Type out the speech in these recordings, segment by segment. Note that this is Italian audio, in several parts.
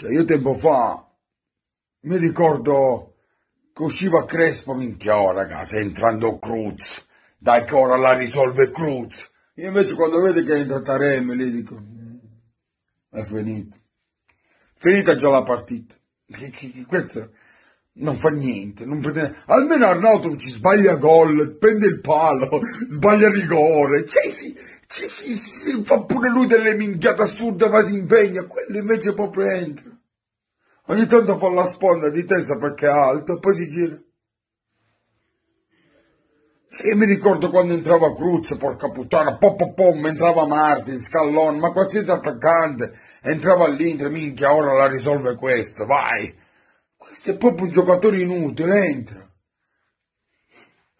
Cioè io tempo fa mi ricordo che usciva Crespo, minchia oh, raga, entrando Cruz, dai che ora la risolve Cruz. Io invece quando vedo che è entrata Taremi lì dico, mm, è finito. Finita già la partita. Che, che, che questo non fa niente, non pretende... almeno Arnauto ci sbaglia gol, prende il palo, sbaglia rigore, cioè si, si, si, si fa pure lui delle minchiate assurde ma si impegna, quello invece proprio entra. Ogni tanto fa la sponda di testa perché è alto e poi si gira. E mi ricordo quando entrava Cruz, porca puttana, pom pom pom, entrava Martin, Scallone, ma qualsiasi attaccante entrava all'Inter, minchia, ora la risolve questo, vai. Questo è proprio un giocatore inutile, entra.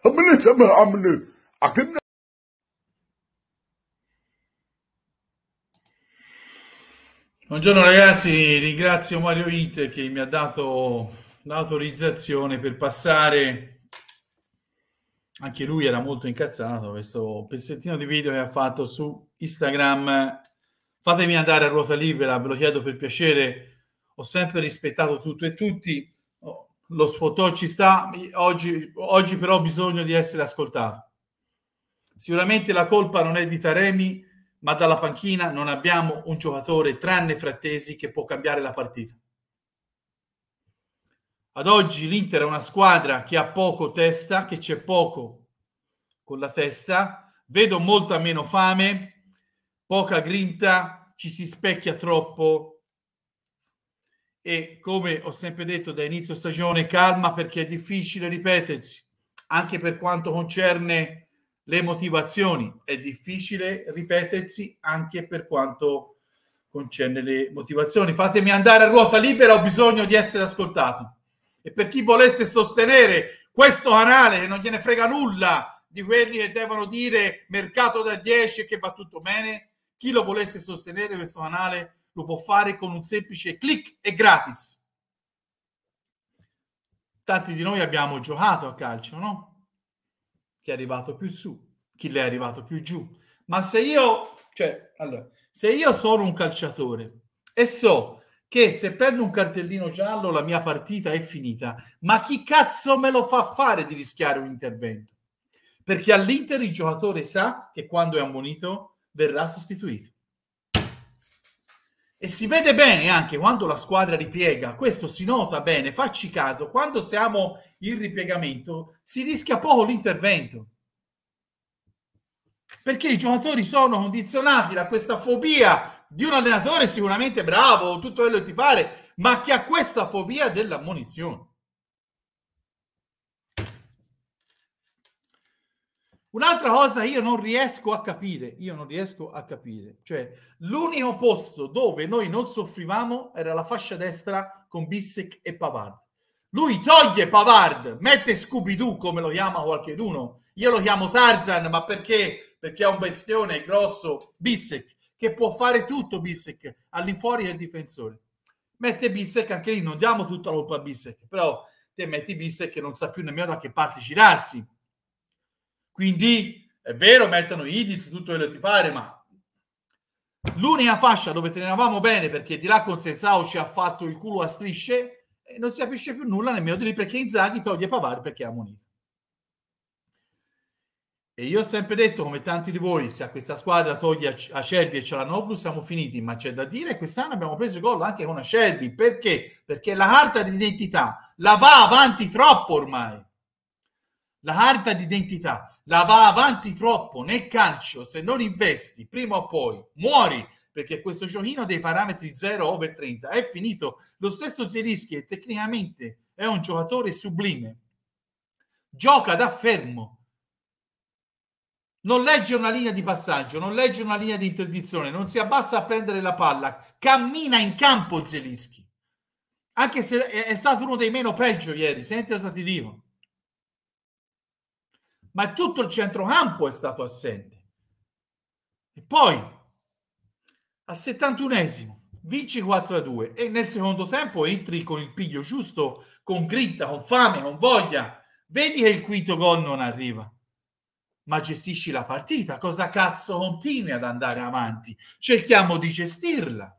me, me, me. Buongiorno ragazzi, ringrazio Mario It che mi ha dato l'autorizzazione per passare. Anche lui era molto incazzato questo pezzettino di video che ha fatto su Instagram. Fatemi andare a ruota libera, ve lo chiedo per piacere. Ho sempre rispettato tutto e tutti. Oh, lo sfotò ci sta, oggi, oggi però ho bisogno di essere ascoltato. Sicuramente la colpa non è di Taremi, ma dalla panchina non abbiamo un giocatore tranne Frattesi che può cambiare la partita. Ad oggi l'Inter è una squadra che ha poco testa, che c'è poco con la testa, vedo molta meno fame, poca grinta, ci si specchia troppo e come ho sempre detto da inizio stagione calma perché è difficile ripetersi, anche per quanto concerne le motivazioni. È difficile ripetersi anche per quanto concerne le motivazioni. Fatemi andare a ruota libera, ho bisogno di essere ascoltato. E per chi volesse sostenere questo canale, non gliene frega nulla di quelli che devono dire mercato da 10 e che va tutto bene, chi lo volesse sostenere questo canale lo può fare con un semplice clic e gratis. Tanti di noi abbiamo giocato a calcio, no? chi è arrivato più su, chi l'è arrivato più giù. Ma se io, cioè, allora, se io sono un calciatore e so che se prendo un cartellino giallo la mia partita è finita, ma chi cazzo me lo fa fare di rischiare un intervento? Perché all'Inter il giocatore sa che quando è ammonito verrà sostituito. E si vede bene anche quando la squadra ripiega, questo si nota bene, facci caso, quando siamo in ripiegamento si rischia poco l'intervento. Perché i giocatori sono condizionati da questa fobia di un allenatore sicuramente bravo, tutto quello che ti pare, ma che ha questa fobia dell'ammonizione. Un'altra cosa io non riesco a capire, io non riesco a capire, cioè l'unico posto dove noi non soffrivamo era la fascia destra con Bissek e Pavard. Lui toglie Pavard, mette Scooby-Doo come lo chiama qualcheduno, io lo chiamo Tarzan, ma perché? Perché è un bestione grosso, Bissek, che può fare tutto Bissek, all'infuori del difensore. Mette Bissek, anche lì non diamo tutta la l'oppa a Bissek, però te metti Bissek che non sa più nemmeno da che parte girarsi quindi è vero, mettono Idiz, tutto quello che ti pare, ma l'unica fascia dove tenevamo bene perché di là con Sensao ci ha fatto il culo a strisce e non si capisce più nulla nemmeno di lì perché Inzaghi toglie Pavar perché ha monito. E io ho sempre detto, come tanti di voi, se a questa squadra toglie Acerbi e Cialanoglu siamo finiti, ma c'è da dire che quest'anno abbiamo preso il gol anche con Acerbi. Perché? Perché la carta d'identità la va avanti troppo ormai. La carta d'identità la va avanti troppo nel calcio, se non investi prima o poi muori perché questo giochino dei parametri 0 over 30 è finito. Lo stesso Zerischi che tecnicamente è un giocatore sublime, gioca da fermo, non legge una linea di passaggio, non legge una linea di interdizione, non si abbassa a prendere la palla, cammina in campo Zelischi, anche se è stato uno dei meno peggio ieri, senti cosa ti dico ma tutto il centrocampo è stato assente. E poi, al 71esimo, vinci 4 a 2 e nel secondo tempo entri con il piglio giusto, con grinta, con fame, con voglia. Vedi che il quinto gol non arriva, ma gestisci la partita. Cosa cazzo continui ad andare avanti? Cerchiamo di gestirla.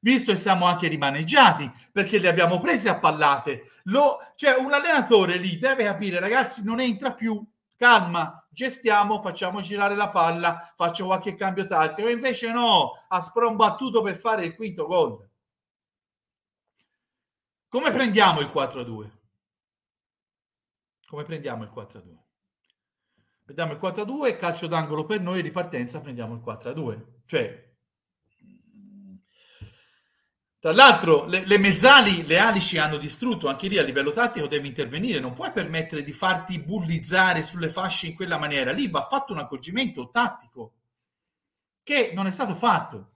Visto che siamo anche rimaneggiati perché li abbiamo presi a pallate, Lo, cioè un allenatore lì deve capire, ragazzi, non entra più calma, gestiamo, facciamo girare la palla, faccio qualche cambio tattico. Invece no, ha sprombattuto per fare il quinto gol. Come prendiamo il 4-2? Come prendiamo il 4-2? Prendiamo il 4-2, calcio d'angolo per noi, ripartenza, prendiamo il 4-2. Cioè, tra l'altro le, le, mezzali, le alici hanno distrutto, anche lì a livello tattico devi intervenire, non puoi permettere di farti bullizzare sulle fasce in quella maniera, lì va fatto un accorgimento tattico che non è stato fatto.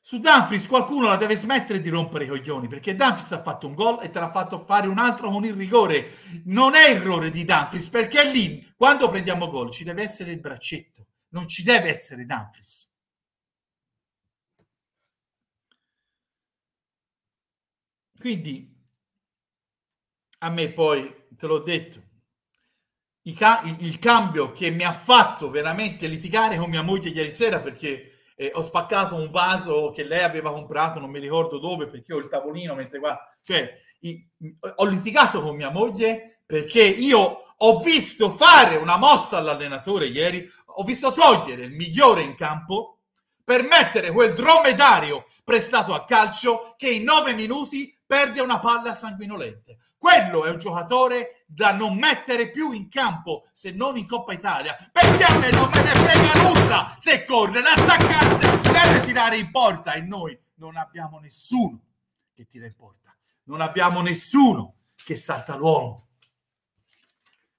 Su Danfries qualcuno la deve smettere di rompere i coglioni perché Danfries ha fatto un gol e te l'ha fatto fare un altro con il rigore. Non è errore di Danfries perché lì quando prendiamo gol ci deve essere il braccetto, non ci deve essere Danfries. Quindi, a me poi, te l'ho detto, ca- il, il, cambio che mi ha fatto veramente litigare con mia moglie ieri sera perché eh, ho spaccato un vaso che lei aveva comprato, non mi ricordo dove, perché ho il tavolino mentre qua, cioè ho litigato con mia moglie perché io ho visto fare una mossa all'allenatore ieri, ho visto togliere il migliore in campo per mettere quel dromedario prestato a calcio che in nove minuti perde una palla sanguinolente. Quello è un giocatore da non mettere più in campo se non in Coppa Italia, perché a me non me ne frega nulla se corre l'attaccante deve tirare in porta e noi non abbiamo nessuno che tira in porta, non abbiamo nessuno che salta l'uomo.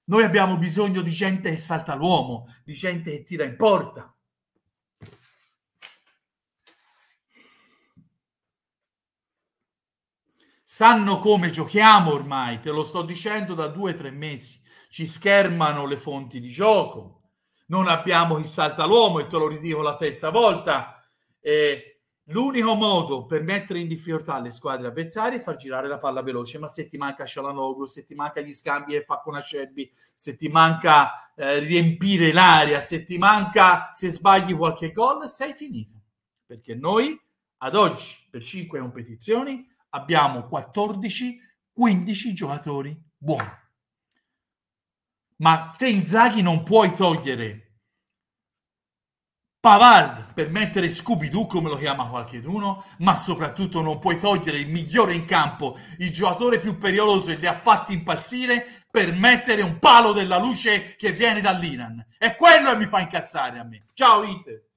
Noi abbiamo bisogno di gente che salta l'uomo, di gente che tira in porta sanno come giochiamo ormai, te lo sto dicendo da due o tre mesi, ci schermano le fonti di gioco, non abbiamo chi salta l'uomo e te lo ridico la terza volta. Eh, l'unico modo per mettere in difficoltà le squadre avversarie è far girare la palla veloce, ma se ti manca Shalanoglu, se ti manca gli scambi e fa con Acerbi, se ti manca eh, riempire l'aria, se ti manca, se sbagli qualche gol, sei finito. Perché noi ad oggi, per cinque competizioni, abbiamo 14-15 giocatori buoni. Ma te Inzaghi non puoi togliere Pavard per mettere Scooby-Doo, come lo chiama qualcheduno, ma soprattutto non puoi togliere il migliore in campo, il giocatore più pericoloso e li ha fatti impazzire per mettere un palo della luce che viene dall'Iran. E quello che mi fa incazzare a me. Ciao Inter!